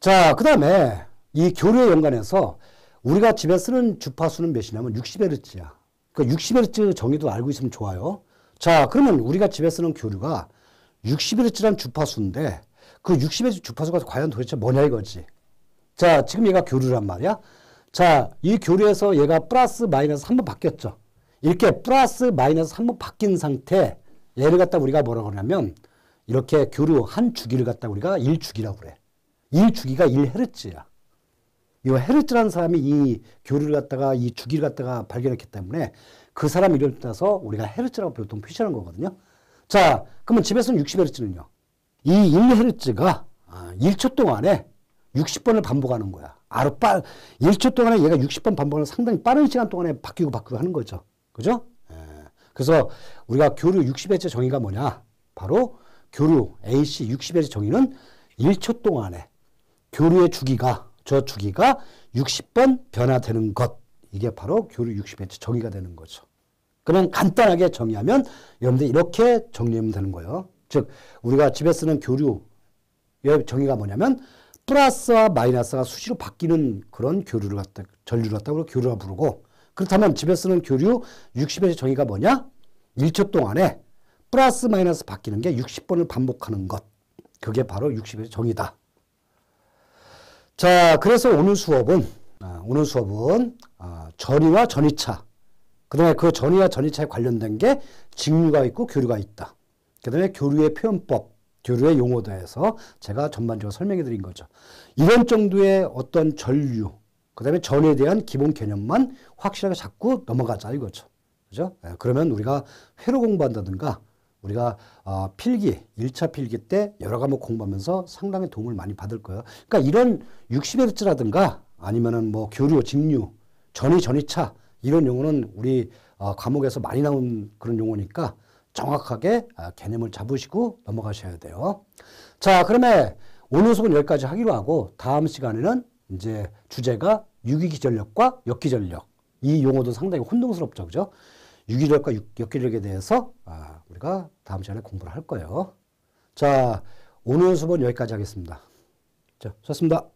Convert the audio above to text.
자, 그 다음에 이 교류에 연관해서 우리가 집에 쓰는 주파수는 몇이냐면 60Hz야. 그러니까 60Hz 정의도 알고 있으면 좋아요. 자, 그러면 우리가 집에 쓰는 교류가 60Hz란 주파수인데 그 60Hz 주파수가 과연 도대체 뭐냐 이거지. 자, 지금 얘가 교류란 말이야. 자, 이 교류에서 얘가 플러스 마이너스 한 번 바뀌었죠. 이렇게 플러스 마이너스 한 번 바뀐 상태 얘를 갖다 우리가 뭐라고 하냐면 이렇게 교류 한 주기를 갖다 우리가 1주기라고 그래. 일 주기가 1헤르츠야. 이 헤르츠라는 사람이 이 교류를 갖다가 이 주기를 갖다가 발견했기 때문에 그 사람 이름을 따서 우리가 헤르츠라고 보통 표시하는 거거든요. 자, 그러면 집에서는 60헤르츠는요. 이 1헤르츠가 1초 아, 동안에 60번을 반복하는 거야. 아주 빨, 1초 동안에 얘가 60번 반복하는 상당히 빠른 시간 동안에 바뀌고 바뀌고 하는 거죠. 그죠? 예. 그래서 우리가 교류 60회째 정의가 뭐냐? 바로 교류 AC 60회째 정의는 1초 동안에 교류의 주기가 저 주기가 60번 변화되는 것 이게 바로 교류 60의 정의가 되는 거죠. 그럼 간단하게 정의하면 여러분들 이렇게 정리하면 되는 거예요. 즉 우리가 집에 쓰는 교류의 정의가 뭐냐면 플러스와 마이너스가 수시로 바뀌는 그런 교류를 갖다 전류를 갖다가 교류라 부르고 그렇다면 집에 쓰는 교류 60의 정의가 뭐냐? 1초 동안에 플러스 마이너스 바뀌는 게 60번을 반복하는 것. 그게 바로 60의 정의다. 자, 그래서 오늘 수업은, 아, 오늘 수업은 아, 전위와 전위차. 그다음에 그 전위와 전위차에 관련된 게 직류가 있고 교류가 있다. 그다음에 교류의 표현법, 교류의 용어도해서 제가 전반적으로 설명해 드린 거죠. 이런 정도의 어떤 전류, 그다음에 전에 대한 기본 개념만 확실하게 잡고 넘어가자 이거죠. 그죠? 예, 그러면 우리가 회로 공부한다든가 우리가 어, 필기, 1차 필기 때 여러 과목 공부하면서 상당히 도움을 많이 받을 거예요. 그러니까 이런 60Hz라든가 아니면은 뭐 교류, 직류, 전위, 전위차 이런 용어는 우리 어, 과목에서 많이 나온 그런 용어니까 정확하게 어, 개념을 잡으시고 넘어가셔야 돼요. 자, 그러면 오늘 수업은 여기까지 하기로 하고 다음 시간에는 이제 주제가 유기기 전력과 역기 전력 이 용어도 상당히 혼동스럽죠, 그죠? 유기력과 역, 기력에 대해서 아, 우가 다음 시간에 공부를 할 거예요. 자, 오늘 수업 은 여기까지 하겠습니다. 자, 좋습니다.